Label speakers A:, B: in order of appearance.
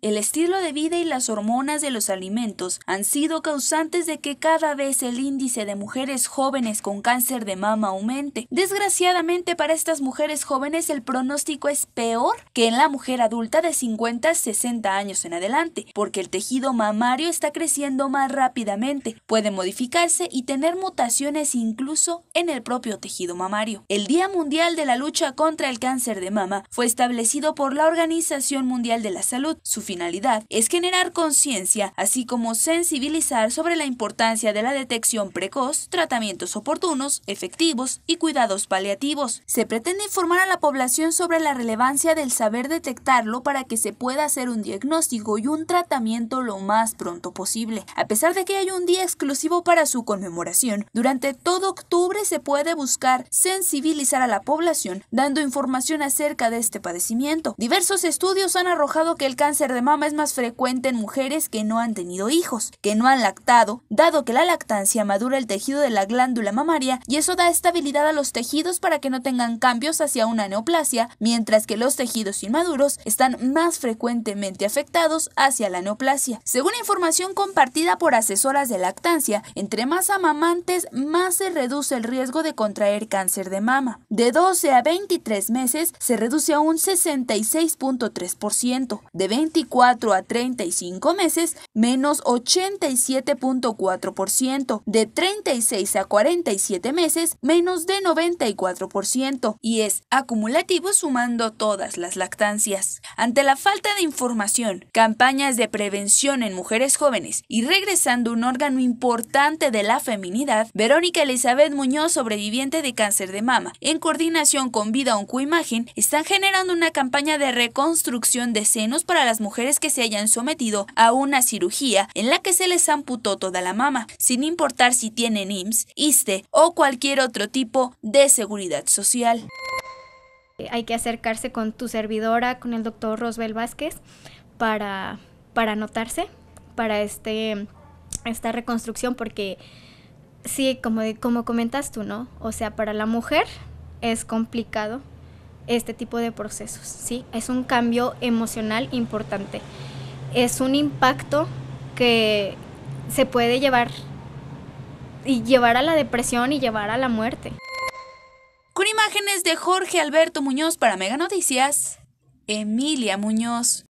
A: El estilo de vida y las hormonas de los alimentos han sido causantes de que cada vez el índice de mujeres jóvenes con cáncer de mama aumente. Desgraciadamente para estas mujeres jóvenes el pronóstico es peor que en la mujer adulta de 50 a 60 años en adelante, porque el tejido mamario está creciendo más rápidamente, puede modificarse y tener mutaciones incluso en el propio tejido mamario. El Día Mundial de la Lucha contra el Cáncer de Mama fue establecido por la Organización Mundial de la Salud. Su finalidad es generar conciencia, así como sensibilizar sobre la importancia de la detección precoz, tratamientos oportunos, efectivos y cuidados paliativos. Se pretende informar a la población sobre la relevancia del saber detectarlo para que se pueda hacer un diagnóstico y un tratamiento lo más pronto posible. A pesar de que hay un día exclusivo para su conmemoración, durante todo octubre se puede buscar sensibilizar a la población dando información acerca de este padecimiento. Diversos estudios han arrojado que el cáncer de mama es más frecuente en mujeres que no han tenido hijos, que no han lactado, dado que la lactancia madura el tejido de la glándula mamaria y eso da estabilidad a los tejidos para que no tengan cambios hacia una neoplasia, mientras que los tejidos inmaduros están más frecuentemente afectados hacia la neoplasia. Según información compartida por asesoras de lactancia, entre más amamantes, más se reduce el riesgo de contraer cáncer de mama. De 12 a 23 meses se reduce a un 66.3%, de 24 4 a 35 meses, menos 87.4%, de 36 a 47 meses, menos de 94%, y es acumulativo sumando todas las lactancias. Ante la falta de información, campañas de prevención en mujeres jóvenes y regresando un órgano importante de la feminidad, Verónica Elizabeth Muñoz, sobreviviente de cáncer de mama, en coordinación con Vida imagen están generando una campaña de reconstrucción de senos para las mujeres que se hayan sometido a una cirugía en la que se les amputó toda la mama, sin importar si tienen IMSS, ISTE o cualquier otro tipo de seguridad social.
B: Eh, hay que acercarse con tu servidora, con el doctor Roswell Vázquez, para, para anotarse, para este, esta reconstrucción, porque sí, como, como comentas tú, ¿no? O sea, para la mujer es complicado este tipo de procesos, ¿sí? Es un cambio emocional importante. Es un impacto que se puede llevar y llevar a la depresión y llevar a la muerte.
A: Con imágenes
B: de Jorge Alberto Muñoz para Mega Noticias, Emilia Muñoz.